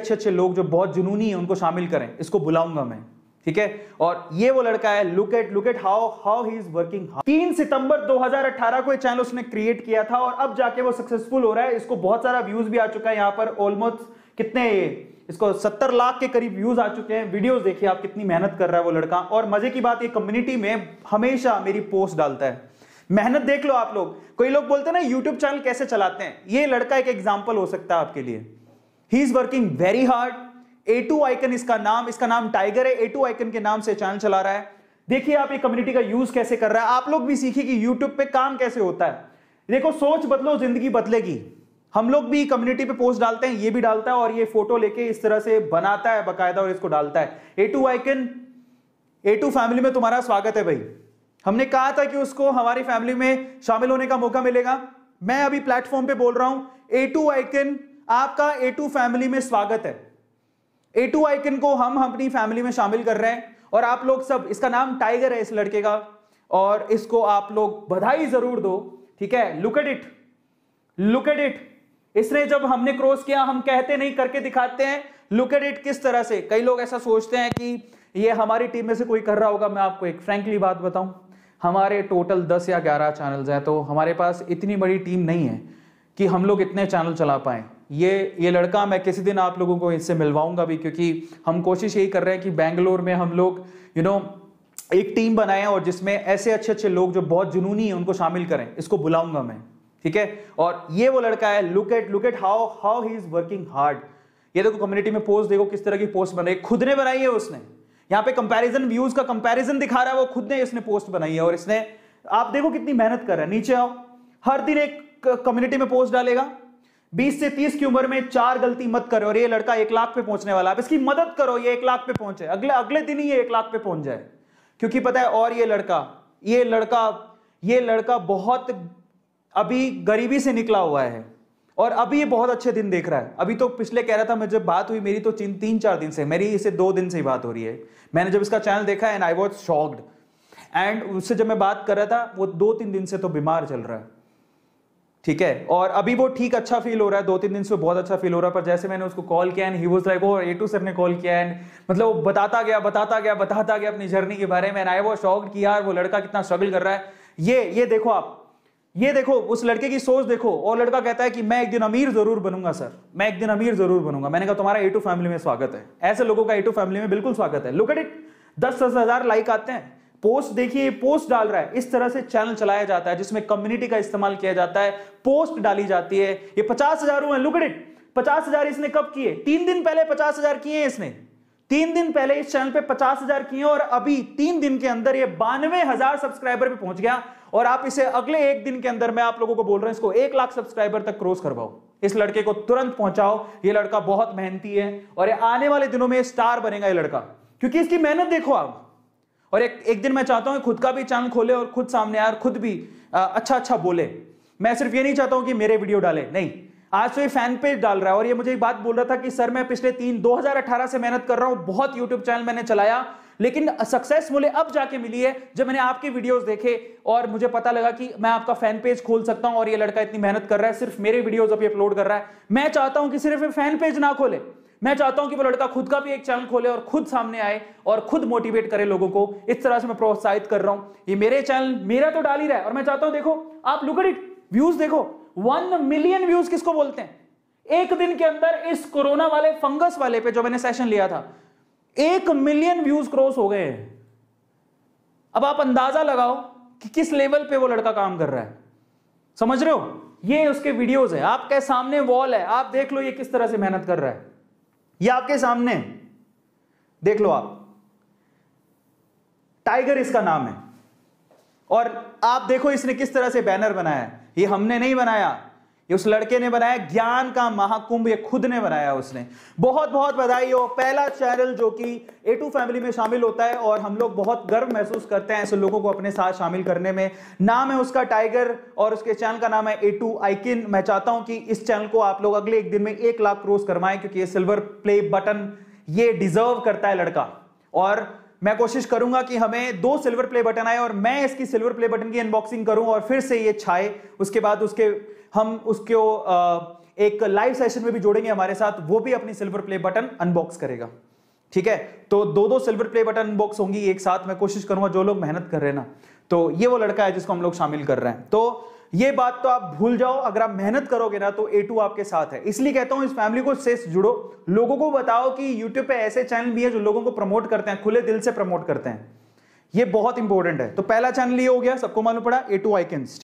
अच्छे अच्छे लोग जो बहुत जुनूनी है उनको शामिल करें इसको बुलाऊंगा मैं ठीक है और ये वो लड़का है look at look at how how he is working तीन सितंबर 2018 को ये चैनल उसने क्रिएट किया था और अब जाके वो सक्सेसफुल हो रहा है इसको बहुत सारा व्यूज भी आ चुका है यहाँ पर ऑलमोस्ट कितने ये इसको 70 लाख के करीब व्यूज आ चुके हैं वीडियोस देखिए आप कितनी मेहनत कर रहा है वो लड़का और मजे की बात ये कम्युनिटी में हमेशा मेरी पोस्ट डालता है मेहनत देख लो आप लोग कोई लोग बोलते हैं ना यूट्यूब चैनल कैसे चलाते हैं ये लड़का एक एग्जाम्पल हो सकता है आपके लिए he is working very hard A two icon इसका नाम इसका नाम टाइगर है ए टू आइकन के नाम से चैनल चला रहा है देखिए आप ये कम्युनिटी का यूज कैसे कर रहा है आप लोग भी सीखिए कि यूट्यूब पे काम कैसे होता है देखो सोच बदलो जिंदगी बदलेगी हम लोग भी कम्युनिटी पे पोस्ट डालते हैं ये भी डालता है और ये फोटो लेके इस तरह से बनाता है बकायदा और इसको डालता है A two icon A two family में तुम्हारा स्वागत है भाई हमने कहा था कि उसको हमारी फैमिली में शामिल होने का मौका मिलेगा मैं अभी प्लेटफॉर्म पे बोल रहा हूं ए टू आइकन आपका ए टू फैमिली में स्वागत है ए टू आइकन को हम अपनी फैमिली में शामिल कर रहे हैं और आप लोग सब इसका नाम टाइगर है इस लड़के का और इसको आप लोग बधाई जरूर दो ठीक है look at it look at it इसने जब हमने क्रॉस किया हम कहते नहीं करके दिखाते हैं लुक एट इट किस तरह से कई लोग ऐसा सोचते हैं कि ये हमारी टीम में से कोई कर रहा होगा मैं आपको एक फ्रेंकली बात बताऊं हमारे टोटल दस या ग्यारह चैनल्स हैं तो हमारे पास इतनी बड़ी टीम नहीं है कि हम लोग इतने चैनल चला पाएं ये ये लड़का मैं किसी दिन आप लोगों को इससे मिलवाऊंगा भी क्योंकि हम कोशिश यही कर रहे हैं कि बेंगलोर में हम लोग यू नो एक टीम बनाएं और जिसमें ऐसे अच्छे अच्छे लोग जो बहुत जुनूनी हैं उनको शामिल करें इसको बुलाऊंगा मैं ठीक है और ये वो लड़का है look at look at how how he is working hard ये देखो कम्युनिटी में पोस्ट देखो किस तरह की पोस्ट बनाई खुद ने बनाई है उसने यहाँ पे कंपैरिजन व्यूज का कंपैरिजन दिखा रहा है वो खुद ने इसने पोस्ट बनाई है और इसने आप देखो कितनी मेहनत कर रहा है नीचे आओ हर दिन एक कम्युनिटी में पोस्ट डालेगा बीस से तीस की उम्र में चार गलती मत करो और ये लड़का एक लाख पे पहुंचने वाला आप इसकी मदद करो ये एक लाख पे पहुंचे अगले अगले दिन ही ये एक लाख पे पहुंच जाए क्योंकि पता है और ये लड़का ये लड़का ये लड़का बहुत अभी गरीबी से निकला हुआ है और अभी ये बहुत अच्छे दिन देख रहा है अभी तो पिछले कह रहा था मैं जब बात हुई मेरी तो तीन तीन चार दिन से मेरी इसे दो दिन से ही बात हो रही है मैंने जब इसका चैनल देखा and I was shocked and उससे जब मैं बात कर रहा था वो दो तीन दिन से तो बीमार चल रहा है ठीक है और अभी वो ठीक अच्छा फील हो रहा है दो तीन दिन से बहुत अच्छा फील हो रहा है पर जैसे मैंने उसको कॉल किया and he was like A two sir ने कॉल किया एंड मतलब वो बताता गया बताता गया बताता गया अपनी जर्नी के बारे में आई वो शॉक्ड कि यार वो लड़का कितना स्ट्रगल कर रहा है ये ये देखो आप ये देखो उस लड़के की सोच देखो और लड़का कहता है कि मैं एक दिन अमीर जरूर बनूंगा सर मैं एक दिन अमीर जरूर बनूंगा मैंने कहा तुम्हारा ए टू फैमिली में स्वागत है ऐसे लोगों का ए टू फैमिली में बिल्कुल स्वागत है लुक एट इट दस दस हजार लाइक आते हैं पोस्ट देखिए ये पोस्ट डाल रहा है इस तरह से चैनल चलाया जाता है जिसमें कम्युनिटी का इस्तेमाल किया जाता है पोस्ट डाली जाती है ये पचास हजार हुए लुक इट पचास हजार इसने कब किए तीन दिन पहले पचास हजार किए इसने तीन दिन पहले इस चैनल पे पचास हजार किए और अभी तीन दिन के अंदर ये बानवे हजार सब्सक्राइबर पे पहुंच गया और आप इसे अगले एक दिन के अंदर मैं आप लोगों को बोल रहा हूं इसको एक लाख सब्सक्राइबर तक क्रॉस करवाओ इस लड़के को तुरंत पहुंचाओ ये लड़का बहुत मेहनती है और ये आने वाले दिनों में स्टार बनेगा ये लड़का क्योंकि इसकी मेहनत देखो आप और एक एक दिन मैं चाहता हूँ खुद का भी चैनल खोले और खुद सामने आए और खुद भी आ, अच्छा अच्छा बोले मैं सिर्फ ये नहीं चाहता हूँ कि मेरे वीडियो डाले नहीं आज तो ये फैन पेज डाल रहा है और ये मुझे एक बात बोल रहा था कि सर मैं पिछले तीन 2018 से मेहनत कर रहा हूँ बहुत यूट्यूब चैनल मैंने चलाया लेकिन सक्सेस मुझे अब जाके मिली है जब मैंने आपके वीडियोस देखे और मुझे पता लगा कि मैं आपका फैन पेज खोल सकता हूं और ये लड़का इतनी मेहनत कर रहा है सिर्फ मेरे वीडियोस अभी अपलोड कर रहा है मैं चाहता हूं कि सिर्फ फैन पेज ना खोले मैं चाहता हूं कि वो लड़का खुद का भी एक चैनल खोले और खुद सामने आए और खुद मोटिवेट करे लोगों को इस तरह से मैं प्रोत्साहित कर रहा हूं ये मेरे चैनल मेरा तो डाल ही रहा है और मैं चाहता हूं देखो आप लुक इट व्यूज देखो वन मिलियन व्यूज किसको बोलते हैं एक दिन के अंदर इस कोरोना वाले फंगस वाले पे जो मैंने सेशन लिया था एक मिलियन व्यूज क्रॉस हो गए हैं अब आप अंदाजा लगाओ कि किस लेवल पे वो लड़का काम कर रहा है समझ रहे हो ये उसके वीडियोस है आपके सामने वॉल है आप देख लो ये किस तरह से मेहनत कर रहा है ये आपके सामने देख लो आप टाइगर इसका नाम है और आप देखो इसने किस तरह से बैनर बनाया है ये हमने नहीं बनाया ये उस लड़के ने बनाया ज्ञान का महाकुंभ ये खुद ने बनाया उसने बहुत बहुत बधाई हो पहला चैनल जो कि ए टू फैमिली में शामिल होता है और हम लोग बहुत गर्व महसूस करते हैं ऐसे लोगों को अपने साथ शामिल करने में नाम है उसका टाइगर और उसके चैनल का नाम है ए टू आइकिन मैं चाहता हूं कि इस चैनल को आप लोग अगले एक दिन में एक लाख क्रोस करवाएं क्योंकि ये सिल्वर प्ले बटन ये डिजर्व करता है लड़का और मैं कोशिश करूंगा कि हमें दो सिल्वर प्ले बटन आए और मैं इसकी सिल्वर प्ले बटन की अनबॉक्सिंग करूं और फिर से ये छाए उसके बाद उसके हम उसको एक लाइव सेशन में भी जोड़ेंगे हमारे साथ वो भी अपनी सिल्वर प्ले बटन अनबॉक्स करेगा ठीक है तो दो दो सिल्वर प्ले बटन बॉक्स होंगी एक साथ मैं कोशिश करूंगा जो लोग मेहनत कर रहे हैं ना तो ये वो लड़का है जिसको हम लोग शामिल कर रहे हैं तो ये बात तो आप भूल जाओ अगर आप मेहनत करोगे ना तो ए टू आपके साथ है इसलिए कहता हूं इस फैमिली को से जुड़ो लोगों को बताओ कि यूट्यूब पे ऐसे चैनल भी है जो लोगों को प्रमोट करते हैं खुले दिल से प्रमोट करते हैं ये बहुत इंपॉर्टेंट है तो पहला चैनल ये हो गया सबको मालूम पड़ा ए टू आइकन्स